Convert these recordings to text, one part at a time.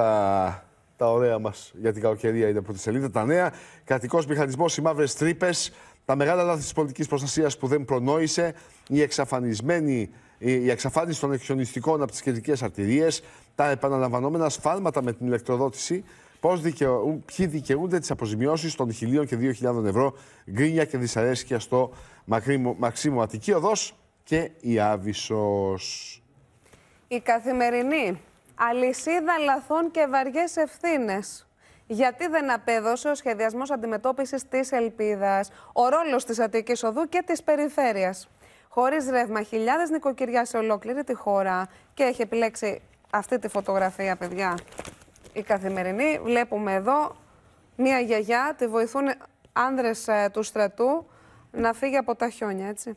τα, τα ωραία μας για την κακοκαιρία είναι από τη σελίδα. Τα νέα. Κρατικός μηχανισμός, οι μαύρες τρύπες, τα μεγάλα λάθη της πολιτικής προστασίας που δεν προνόησε, η εξαφανισμένη. Η εξαφάνιση των εκχιονιστικών από τις κεντρικές αρτηρίες, τα επαναλαμβανόμενα σφάλματα με την ηλεκτροδότηση, πώς δικαιου, ποιοι δικαιούνται τις αποζημιώσεις των 1.000 και 2.000 ευρώ, γκρίνια και δυσαρέσκεια στο Μαξίμου Αττική Οδός και η Άβυσο. Η καθημερινή Αλυσίδα λαθών και βαριές ευθύνες. Γιατί δεν απέδωσε ο σχεδιασμός αντιμετώπισης της Ελπίδας, ο ρόλος της Αττικής Οδού και της Περιφέρειας. Χωρίς ρεύμα, χιλιάδες νοικοκυριά σε ολόκληρη τη χώρα και έχει επιλέξει αυτή τη φωτογραφία, παιδιά. Η καθημερινή. Βλέπουμε εδώ μία γιαγιά, τη βοηθούν άνδρες ε, του στρατού να φύγει από τα χιόνια, έτσι.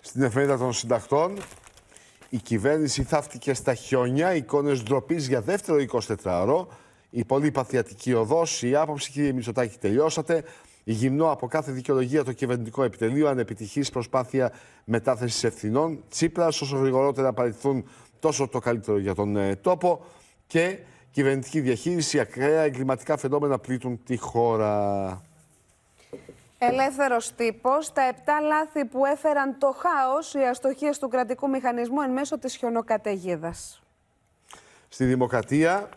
Στην εφημερίδα των συνταχτών... Η κυβέρνηση θαύτηκε στα χιόνια, εικόνες ντροπής για δεύτερο 24ωρο. Η πολύ παθιατική οδός, η άποψη, κύριε Μητσοτάκη, τελειώσατε. Γυμνό από κάθε δικαιολογία το κυβερνητικό επιτελείο, ανεπιτυχής προσπάθεια μετάθεσης ευθυνών. Τσίπρας, όσο γρηγορότερα παρελθούν, τόσο το καλύτερο για τον ε, τόπο. Και κυβερνητική διαχείριση, ακραία εγκληματικά φαινόμενα πλήττουν τη χώρα. Ελεύθερος τύπος, τα επτά λάθη που έφεραν το χάος, οι αστοχίες του κρατικού μηχανισμού εν μέσω της χιονοκαταιγίδας. Στη Δημοκρατία,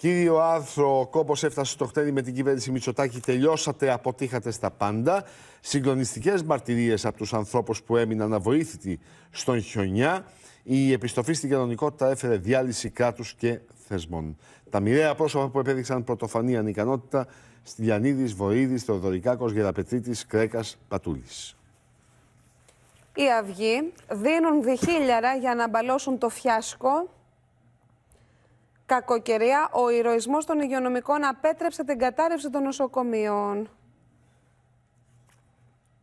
Κύριο Άρθρο, ο κόπος έφτασε στο χτένι με την κυβέρνηση Μητσοτάκη. Τελειώσατε, αποτύχατε στα πάντα. Συγκλονιστικές μαρτυρίες από τους ανθρώπους που έμειναν αβοήθητοι στον χιονιά. Η επιστροφή στην κοινωνικότητα έφερε διάλυση κράτους και θεσμών. Τα μοιραία πρόσωπα που επέδειξαν πρωτοφανή ανικανότητα Στυλιανίδη, Βοήδης, Θεοδωρικάκος, Γεραπετρίτη, Κρέκας, Πατούλης. Οι Αυγοί δίνουν διχίλιαρα για να μπαλώσουν το φιάσκο Κακοκαιριά, ο ηρωισμός των υγειονομικών απέτρεψε την κατάρρευση των νοσοκομείων.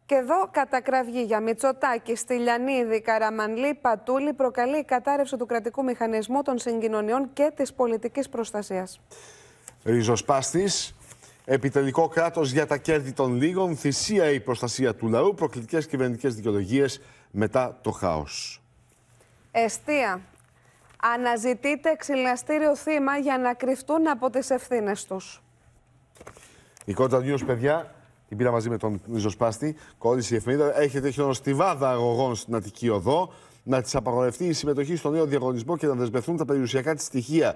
Και εδώ κατακραυγή για Μητσοτάκη, Στυλιανίδη, Καραμανλή, Πατούλη προκαλεί η κατάρρευση του κρατικού μηχανισμού των συγκοινωνιών και της πολιτικής προστασίας. Ριζοσπάστης, επιτελικό κράτος για τα κέρδη των λίγων, θυσία η προστασία του λαού, προκλητικές κυβερνητικές δικαιολογίες μετά το χάος. Εστία αναζητείται ξυλαστήριο θύμα για να κρυφτούν από τις ευθύνες τους. Η Κόντρα Νιούς, παιδιά, την πήρα μαζί με τον Ριζοσπάστη. Κόλλησε η εφημερίδα. Έχετε χιονοστιβάδα αγωγών στην Αττική Οδό. Να της απαγορευτεί η συμμετοχή στο νέο διαγωνισμό και να δεσμευτούν τα περιουσιακά της στοιχεία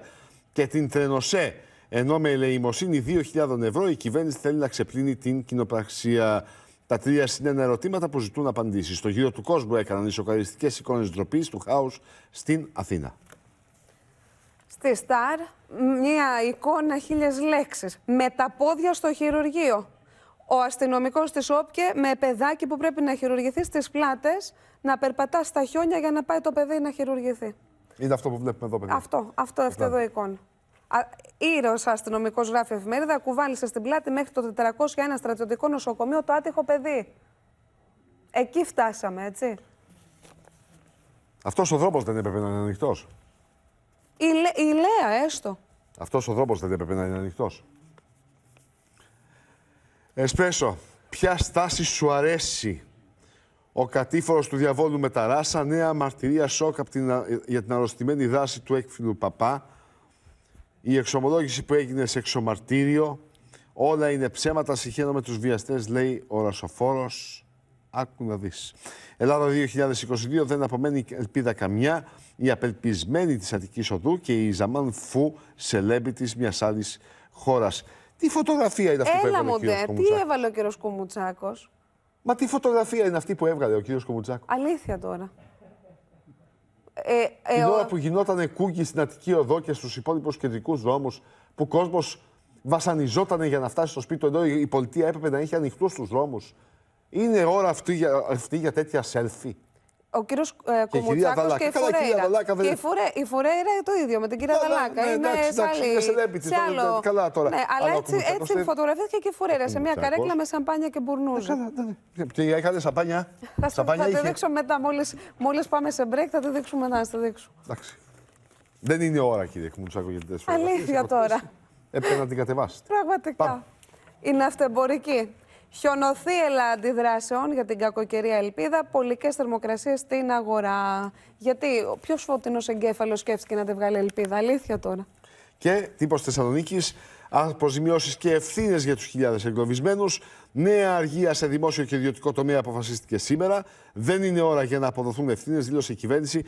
και την τρενοσέ. Ενώ με ελεημοσύνη 2.000 ευρώ η κυβέρνηση θέλει να ξεπλύνει την κοινοπραξία. Τα τρία συνένα ερωτήματα που ζητούν απαντήσεις. Στο γύρο του κόσμου έκαναν ισοκαριστικέ εικόνες ντροπής του χάους στην Αθήνα. Στη Σταρ, μια εικόνα χίλιες λέξεις. Με τα πόδια στο χειρουργείο. Ο αστυνομικός της Όπκε με παιδάκι που πρέπει να χειρουργηθεί στις πλάτες, να περπατά στα χιόνια για να πάει το παιδί να χειρουργηθεί. Είναι αυτό που βλέπουμε εδώ, παιδιά. Αυτό, αυτό, αυτό εδώ η εικόνα. Ήρω αστυνομικός γράφει εφημερίδα, κουβάλισε στην πλάτη μέχρι το 401 στρατιωτικό νοσοκομείο το άτυχο παιδί. Εκεί φτάσαμε, έτσι. Αυτός ο δρόμος δεν έπρεπε να είναι ανοιχτός. Η, Λέα έστω. Αυτός ο δρόμος δεν έπρεπε να είναι ανοιχτός. Εσπέσο, ποια στάση σου αρέσει. Ο κατήφορος του διαβόλου με τα ράσα, νέα μαρτυρία σοκ από την, για την αρρωστημένη δράση του έκφυλου παπά. Η εξομολόγηση που έγινε σε εξομαρτύριο. Όλα είναι ψέματα, συγχαίρω με τους βιαστές, λέει ο Ρασοφόρος. Άκου να δεις. Ελλάδα 2022 δεν απομένει ελπίδα καμιά. Η απελπισμένη της Αττικής Οδού και η Ζαμάν Φου, σελέμπιτης μιας άλλης χώρας. Τι φωτογραφία είναι αυτή που έβγαλε μοντέ, ο κύριος Τι έβαλε ο κύριος Κομουτσάκος. Μα τι φωτογραφία είναι αυτή που έβγαλε ο κύριος Κομουτσάκος. Αλήθεια τώρα. Ε, ε, Την ώρα που γινόταν κούγκι στην Αττική Οδό και στους υπόλοιπους κεντρικούς δρόμους, που κόσμος βασανιζόταν για να φτάσει στο σπίτι ενώ η πολιτεία έπρεπε να έχει ανοιχτούς τους δρόμους είναι ώρα αυτή για, αυτή για τέτοια σέλφι. Ο κύριος ε, Κουμουτσάκο και η Φουρέιρα. Και η, φορέ η Φουρέιρα το ίδιο με την κυρία Δαλάκα. Ναι, είναι εντάξει, εντάξει, σε άλλο. Καλά τώρα. Ναι, αλλά, έτσι, έτσι ε, φωτογραφήθηκε και η Φουρέιρα σε μια καρέκλα με σαμπάνια και μπουρνούζα. Ε, ναι, ναι. Και είχατε σαμπάνια. σαμπάνια θα τη δείξω μετά. Μόλις πάμε σε break θα τη δείξουμε μετά. Εντάξει. Δεν είναι ώρα, κύριε Κουμουτσάκο, για τέτοιε Αλήθεια τώρα. Ε, Έπρεπε να την κατεβάσετε. Πραγματικά. Είναι ναυτεμπορική. Χιονοθύελα αντιδράσεων για την κακοκαιρία ελπίδα, πολικές θερμοκρασίες στην αγορά. Γιατί ποιος φωτεινός εγκέφαλος σκέφτηκε να τη βγάλει ελπίδα, αλήθεια τώρα. Και τύπος Θεσσαλονίκης, αποζημιώσεις και ευθύνες για τους χιλιάδες εγκλωβισμένους. Νέα αργία σε δημόσιο και ιδιωτικό τομέα αποφασίστηκε σήμερα. Δεν είναι ώρα για να αποδοθούν ευθύνες, δήλωσε η κυβέρνηση.